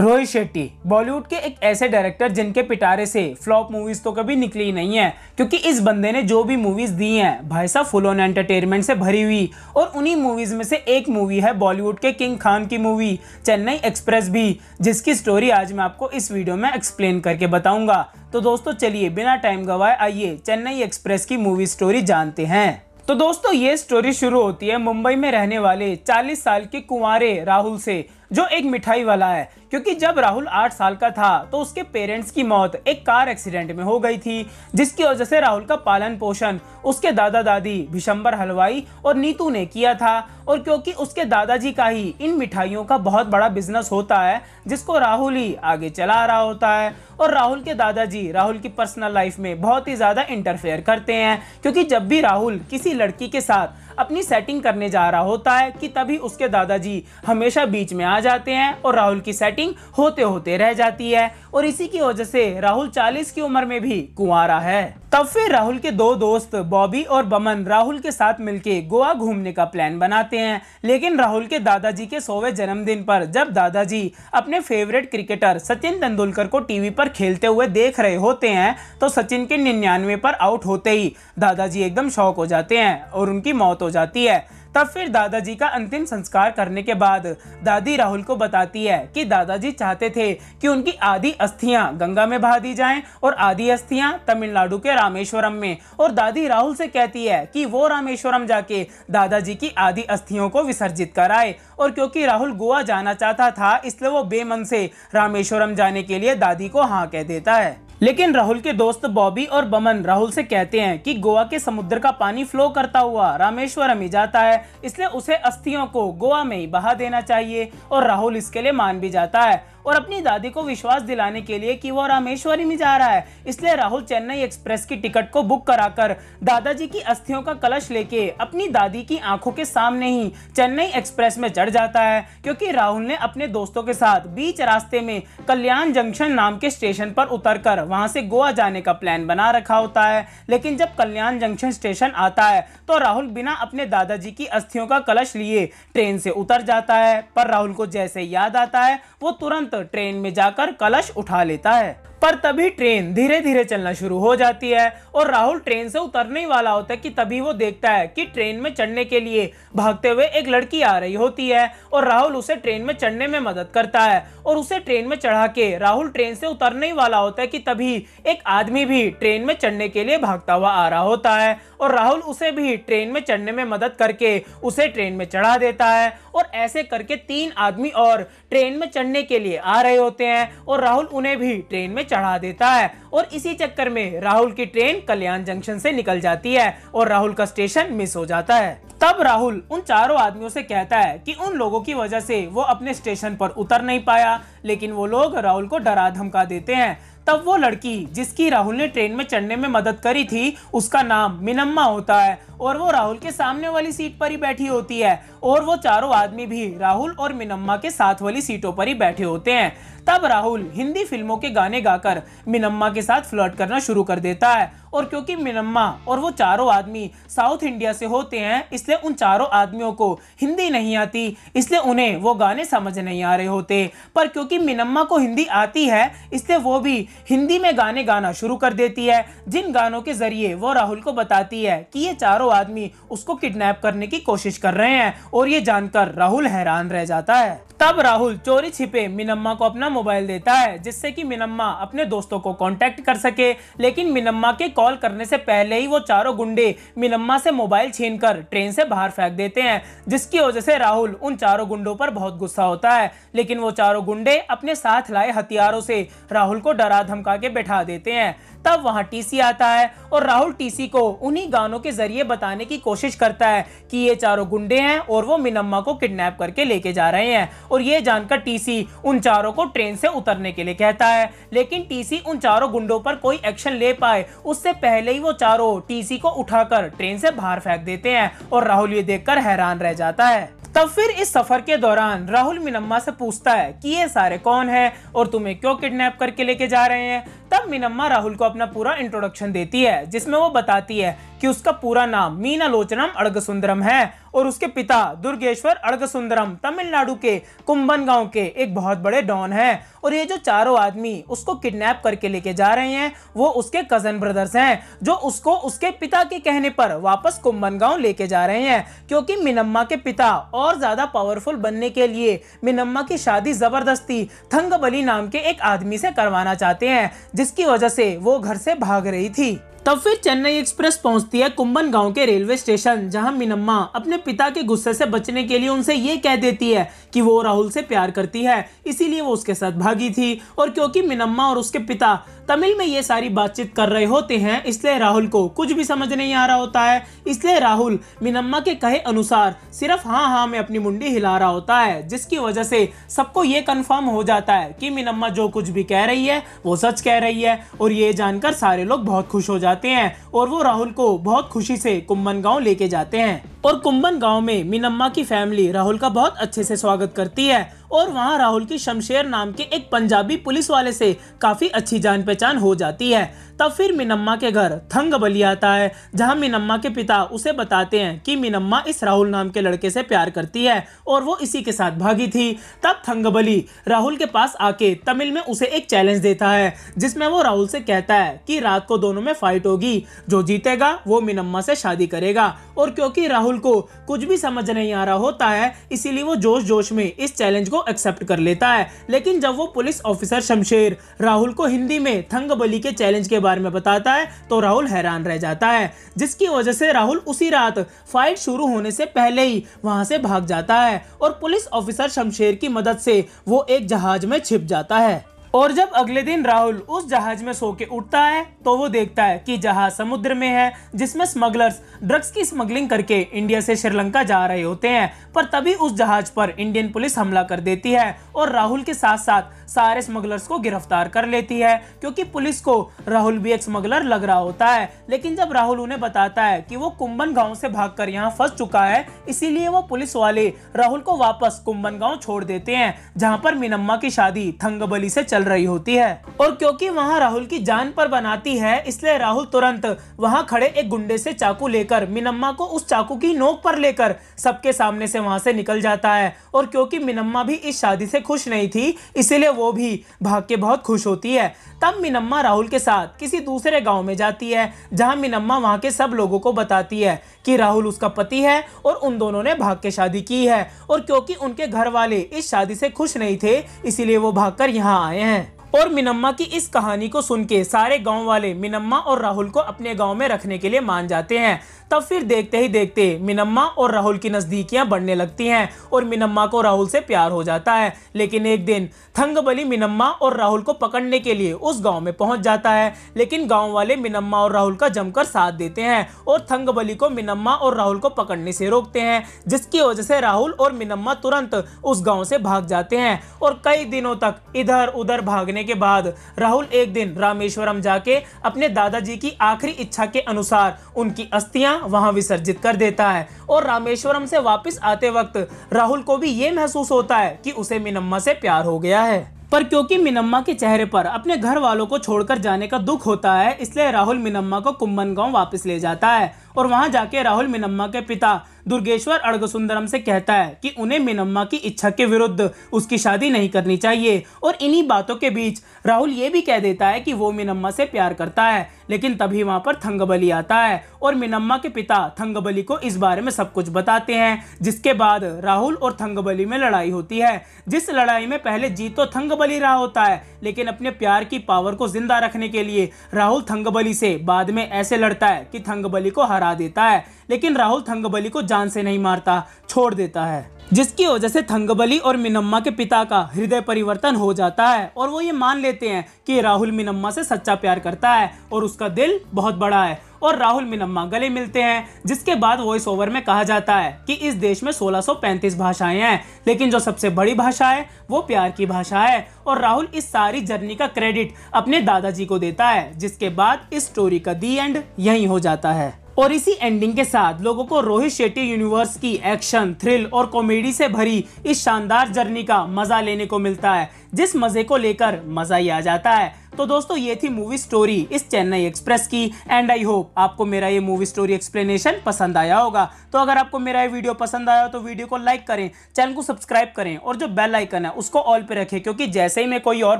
रोहित शेट्टी बॉलीवुड के एक ऐसे डायरेक्टर जिनके पिटारे से फ्लॉप मूवीज तो कभी निकली नहीं है क्योंकि इस बंदे ने जो भी मूवीज दी हैं भाई साहब फुल ऑन एंटरटेनमेंट से भरी हुई और उन्हीं मूवीज में से एक मूवी है बॉलीवुड के किंग खान की मूवी चेन्नई एक्सप्रेस भी जिसकी स्टोरी आज मैं आपको इस वीडियो में एक्सप्लेन करके बताऊंगा तो दोस्तों चलिए बिना टाइम गवाए आइए चेन्नई एक्सप्रेस की मूवी स्टोरी जानते हैं तो दोस्तों ये स्टोरी शुरू होती है मुंबई में रहने वाले 40 साल के कुंवरे राहुल से जो एक मिठाई वाला है क्योंकि जब राहुल आठ साल का था तो उसके पेरेंट्स की मौत एक कार एक्सीडेंट में हो गई थी जिसकी वजह से राहुल का पालन पोषण उसके दादा दादी भिशंबर हलवाई और नीतू ने किया था और क्योंकि उसके दादाजी का ही इन मिठाइयों का बहुत बड़ा बिजनेस होता है जिसको राहुल ही आगे चला रहा होता है और राहुल के दादाजी राहुल की पर्सनल लाइफ में बहुत ही ज़्यादा इंटरफेयर करते हैं क्योंकि जब भी राहुल किसी लड़की के साथ अपनी सेटिंग करने जा रहा होता है कि तभी उसके दादाजी हमेशा बीच में आ जाते हैं और राहुल की सेटिंग होते होते रह जाती है और इसी की वजह से राहुल चालीस की उम्र में भी कुंवारा है तब फिर राहुल के दो दोस्त बॉबी और बमन राहुल के साथ मिलकर गोवा घूमने का प्लान बनाते हैं लेकिन राहुल के दादाजी के सौवें जन्मदिन पर जब दादाजी अपने फेवरेट क्रिकेटर सचिन तेंदुलकर को टीवी पर खेलते हुए देख रहे होते हैं तो सचिन के निन्यानवे पर आउट होते ही दादाजी एकदम शौक हो जाते हैं और उनकी मौत हो जाती है तब फिर दादाजी का अंतिम संस्कार करने के बाद दादी राहुल को बताती है कि दादाजी चाहते थे कि उनकी आधी अस्थियां गंगा में बहा दी जाएं और आधी अस्थियां तमिलनाडु के रामेश्वरम में और दादी राहुल से कहती है कि वो रामेश्वरम जाके दादाजी की आधी अस्थियों को विसर्जित कराए और क्योंकि राहुल गोवा जाना चाहता था इसलिए वो बेमन से रामेश्वरम जाने के लिए दादी को हाँ कह देता है लेकिन राहुल के दोस्त बॉबी और बमन राहुल से कहते हैं कि गोवा के समुद्र का पानी फ्लो करता हुआ रामेश्वरम ही जाता है इसलिए उसे अस्थियों को गोवा में ही बहा देना चाहिए और राहुल इसके लिए मान भी जाता है और अपनी दादी को विश्वास दिलाने के लिए कि वो रामेश्वरी में जा रहा है इसलिए राहुल चेन्नई एक्सप्रेस की टिकट को बुक कराकर दादाजी की अस्थियों का कलश लेके अपनी दादी की आंखों के सामने ही चेन्नई एक्सप्रेस में चढ़ जाता है क्योंकि राहुल ने अपने दोस्तों के साथ बीच रास्ते में कल्याण जंक्शन नाम के स्टेशन पर उतर कर वहां से गोवा जाने का प्लान बना रखा होता है लेकिन जब कल्याण जंक्शन स्टेशन आता है तो राहुल बिना अपने दादाजी की अस्थियों का कलश लिए ट्रेन से उतर जाता है पर राहुल को जैसे याद आता है वो तुरंत तुरंत ट्रेन में जाकर कलश उठा लेता है पर तभी ट्रेन धीरे धीरे चलना शुरू हो जाती है और राहुल ट्रेन से उतरने वाला होता है कि तभी वो देखता है कि ट्रेन में चढ़ने के लिए भागते हुए एक लड़की आ रही होती है और राहुल उसे ट्रेन में चढ़ने में मदद करता है और उसे ट्रेन में चढ़ा के राहुल ट्रेन से उतरने वाला होता है कि तभी एक आदमी भी ट्रेन में चढ़ने के लिए भागता हुआ आ रहा होता है और राहुल उसे भी ट्रेन में चढ़ने में मदद करके उसे ट्रेन में चढ़ा देता है और ऐसे करके तीन आदमी और ट्रेन में चढ़ने के लिए आ रहे होते हैं और राहुल उन्हें भी ट्रेन में चढ़ा देता है और इसी चक्कर में राहुल की ट्रेन कल्याण जंक्शन से निकल जाती है और राहुल का स्टेशन मिस हो जाता है तब राहुल उन चारों आदमियों से कहता है कि उन लोगों की वजह से वो अपने स्टेशन पर उतर नहीं पाया लेकिन वो लोग राहुल को डरा धमका देते हैं तब वो लड़की जिसकी राहुल ने ट्रेन में चढ़ने में मदद करी थी उसका नाम मिनम्मा होता है और वो राहुल के सामने वाली सीट पर ही बैठी होती है और वो चारों आदमी भी राहुल और मिनम्मा के साथ वाली सीटों पर ही बैठे होते हैं तब राहुल हिंदी फिल्मों के गाने गाकर मिनम्मा के साथ फ्लर्ट करना शुरू कर देता है और क्योंकि मिनम्मा और वो चारों आदमी साउथ इंडिया से होते हैं इसलिए उन चारों आदमियों को हिंदी नहीं आती इसलिए उन्हें वो गाने समझ नहीं आ रहे होते पर क्योंकि मिनम्मा को हिंदी आती है इसलिए वो भी हिंदी में गाने गाना शुरू कर देती है जिन गानों के जरिए वो राहुल को बताती है कि ये चारों आदमी उसको किडनैप करने की कोशिश कर रहे हैं और ये जानकर राहुल हैरान रह जाता है तब राहुल चोरी छिपे मिनम्मा को अपना मोबाइल देता है जिससे कि मिनम्मा अपने दोस्तों को कांटेक्ट कर सके लेकिन मिनम्मा के कॉल करने से पहले ही वो चारों गुंडे मिनम्मा से मोबाइल छीनकर ट्रेन से बाहर फेंक देते हैं जिसकी वजह से राहुल उन चारों गुंडों पर बहुत गुस्सा होता है लेकिन वो चारों गुंडे अपने साथ लाए हथियारों से राहुल को डरा धमका के बैठा देते हैं तब वहाँ टीसी आता है और राहुल टीसी को उन्हीं गानों के जरिए बताने की कोशिश करता है कि ये चारों गुंडे हैं और वो मिनम्मा को किडनैप करके लेके जा रहे हैं और ये जानकर टीसी उन चारों को ट्रेन से उतरने के लिए कहता है लेकिन टीसी उन चारों गुंडों पर कोई एक्शन ले पाए उससे पहले ही वो चारों टीसी को उठाकर ट्रेन से बाहर फेंक देते हैं और राहुल ये देखकर हैरान रह जाता है तब फिर इस सफर के दौरान राहुल मिनम्मा से पूछता है कि ये सारे कौन हैं और तुम्हें क्यों किडनैप करके लेके जा रहे हैं तब मिनम्मा राहुल को अपना पूरा इंट्रोडक्शन देती है जिसमें वो बताती है कि उसका पूरा नाम मीना लोचनम अड़गसुंदरम है और उसके पिता दुर्गेश्वर अड़गसुंदरम तमिलनाडु के कुंभन गांव के एक बहुत बड़े डॉन हैं और ये जो चारों आदमी उसको किडनैप करके लेके जा रहे हैं वो उसके कजन ब्रदर्स हैं जो उसको उसके पिता के कहने पर वापस कुंभन गांव लेके जा रहे हैं क्योंकि मिनम्मा के पिता और ज्यादा पावरफुल बनने के लिए मिनम्मा की शादी जबरदस्ती थंगबली नाम के एक आदमी से करवाना चाहते हैं जिसकी वजह से वो घर से भाग रही थी तब फिर चेन्नई एक्सप्रेस पहुंचती है कुंबन गांव के रेलवे स्टेशन जहां मिनम्मा अपने पिता के गुस्से से बचने के लिए उनसे ये कह देती है कि वो राहुल से प्यार करती है इसीलिए वो उसके साथ भागी थी और क्योंकि मिनम्मा और उसके पिता तमिल में ये सारी बातचीत कर रहे होते हैं इसलिए राहुल को कुछ भी समझ नहीं आ रहा होता है इसलिए राहुल मिनम्मा के कहे अनुसार सिर्फ हाँ हाँ में अपनी मुंडी हिला रहा होता है जिसकी वजह से सबको ये कंफर्म हो जाता है कि मिनम्मा जो कुछ भी कह रही है वो सच कह रही है और ये जानकर सारे लोग बहुत खुश हो जाते हैं और वो राहुल को बहुत खुशी से कुंभन गाँव लेके जाते हैं और कुंभन गाँव में मिनम्मा की फैमिली राहुल का बहुत अच्छे से स्वागत करती है और वहाँ राहुल की शमशेर नाम के एक पंजाबी पुलिस वाले से काफ़ी अच्छी जान पहचान हो जाती है तब फिर मिनम्मा के घर थंग बली आता है जहाँ मिनम्मा के पिता उसे बताते हैं कि मिनम्मा इस राहुल नाम के लड़के से प्यार करती है और वो इसी के साथ भागी थी तब थंगबली राहुल के पास आके तमिल में उसे एक चैलेंज देता है जिसमें वो राहुल से कहता है कि रात को दोनों में फाइट होगी जो जीतेगा वो मिनम्मा से शादी करेगा और क्योंकि राहुल को कुछ भी समझ नहीं आ रहा होता है इसीलिए वो जोश जोश में इस चैलेंज को एक्सेप्ट कर लेता है लेकिन जब वो पुलिस ऑफिसर शमशेर राहुल को हिंदी में थंग बली के चैलेंज के बारे में बताता है तो राहुल हैरान रह जाता है जिसकी वजह से राहुल उसी रात फाइट शुरू होने से पहले ही वहां से भाग जाता है और पुलिस ऑफिसर शमशेर की मदद से वो एक जहाज में छिप जाता है और जब अगले दिन राहुल उस जहाज में सो के उठता है तो वो देखता है कि जहाज समुद्र में है जिसमें स्मगलर्स ड्रग्स की स्मगलिंग करके इंडिया से श्रीलंका जा रहे होते हैं पर तभी उस जहाज पर इंडियन पुलिस हमला कर देती है और राहुल के साथ साथ सारे स्मगलर्स को गिरफ्तार कर लेती है क्योंकि पुलिस को राहुल भी एक स्मगलर लग रहा होता है लेकिन जब राहुल उन्हें बताता है कि वो कुंभन गांव से भागकर यहाँ फंस चुका है इसीलिए वो पुलिस वाले राहुल को वापस कुंभन गांव छोड़ देते हैं जहाँ पर मिनम्मा की शादी थंगबली से चल चल रही होती है और क्योंकि वहाँ राहुल की जान पर बनाती है इसलिए राहुल तुरंत वहाँ खड़े एक गुंडे से चाकू लेकर मिनम्मा को उस चाकू की नोक पर लेकर सबके सामने से वहाँ से निकल जाता है और क्योंकि मिनम्मा भी इस शादी से खुश नहीं थी इसीलिए वो भी भाग के बहुत खुश होती है तब मिनम्मा राहुल के साथ किसी दूसरे गाँव में जाती है जहाँ मिनम्मा वहाँ के सब लोगों को बताती है कि राहुल उसका पति है और उन दोनों ने भाग के शादी की है और क्योंकि उनके घर वाले इस शादी से खुश नहीं थे इसीलिए वो कर यहाँ आए हैं और मिनम्मा की इस कहानी को सुन के सारे गांव वाले मिनम्मा और राहुल को अपने गांव में रखने के लिए मान जाते हैं तब फिर देखते ही देखते मिनम्मा और राहुल की नज़दीकियाँ बढ़ने लगती हैं और मिनम्मा को राहुल से प्यार हो जाता है लेकिन एक दिन थंगबली मिनम्मा और राहुल को पकड़ने के लिए उस गाँव में पहुँच जाता है लेकिन गाँव वाले मिनम्मा और राहुल का जमकर साथ देते हैं और थंगबली को मिनम्मा और राहुल को पकड़ने से रोकते हैं जिसकी वजह से राहुल और मिनम्मा तुरंत उस गाँव से भाग जाते हैं और कई दिनों तक इधर उधर भागने के बाद राहुल एक दिन रामेश्वरम जाके अपने दादाजी की आखिरी इच्छा के अनुसार उनकी अस्थियां वहां विसर्जित कर देता है और रामेश्वरम से वापस आते वक्त राहुल को भी ये महसूस होता है कि उसे मिनम्मा से प्यार हो गया है पर क्योंकि मिनम्मा के चेहरे पर अपने घर वालों को छोड़कर जाने का दुख होता है इसलिए राहुल मिनम्मा को कुम्बन गाँव वापस ले जाता है और वहाँ जाके राहुल मिनम्मा के पिता दुर्गेश्वर अड़गसुंदरम से कहता है कि उन्हें मिनम्मा की इच्छा के विरुद्ध उसकी शादी नहीं करनी चाहिए और इन्हीं बातों के बीच राहुल ये भी कह देता है कि वो मिनम्मा से प्यार करता है लेकिन तभी वहाँ पर थंगबली आता है और मिनम्मा के पिता थंगबली को इस बारे में सब कुछ बताते हैं जिसके बाद राहुल और थंगबली में लड़ाई होती है जिस लड़ाई में पहले जीत तो थंगबली रहा होता है लेकिन अपने प्यार की पावर को जिंदा रखने के लिए राहुल थंगबली से बाद में ऐसे लड़ता है कि थंगबली को हरा देता है लेकिन राहुल थंगबली को जान जान से नहीं मारता छोड़ देता है जिसकी वजह से थंगबली और मिनम्मा के पिता का हृदय परिवर्तन हो जाता है और वो ये मान लेते हैं कि राहुल मिनम्मा से सच्चा प्यार करता है और उसका दिल बहुत बड़ा है और राहुल मिनम्मा गले मिलते हैं जिसके बाद वॉइस ओवर में कहा जाता है कि इस देश में 1635 भाषाएं हैं लेकिन जो सबसे बड़ी भाषा है वो प्यार की भाषा है और राहुल इस सारी जर्नी का क्रेडिट अपने दादाजी को देता है जिसके बाद इस स्टोरी का दी एंड यही हो जाता है और इसी एंडिंग के साथ लोगों को रोहित शेट्टी यूनिवर्स की एक्शन थ्रिल और कॉमेडी से भरी इस शानदार जर्नी का मजा लेने को मिलता है जिस मजे को लेकर मजा ही आ जाता है तो दोस्तों ये थी मूवी स्टोरी इस चेन्नई एक्सप्रेस की एंड आई होप आपको मेरा ये मूवी स्टोरी एक्सप्लेनेशन पसंद आया होगा तो अगर आपको मेरा ये वीडियो पसंद आया हो तो वीडियो को लाइक करें चैनल को सब्सक्राइब करें और जो बेल आइकन है उसको ऑल पे रखें क्योंकि जैसे ही मैं कोई और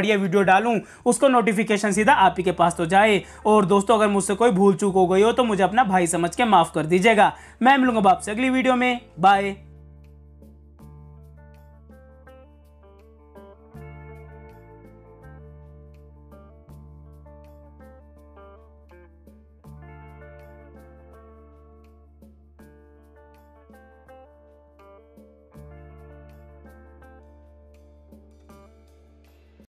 बढ़िया वीडियो डालूं उसको नोटिफिकेशन सीधा आप ही के पास तो जाए और दोस्तों अगर मुझसे कोई भूल चूक हो गई हो तो मुझे अपना भाई समझ के माफ़ कर दीजिएगा मैं मिलूंगा आपसे अगली वीडियो में बाय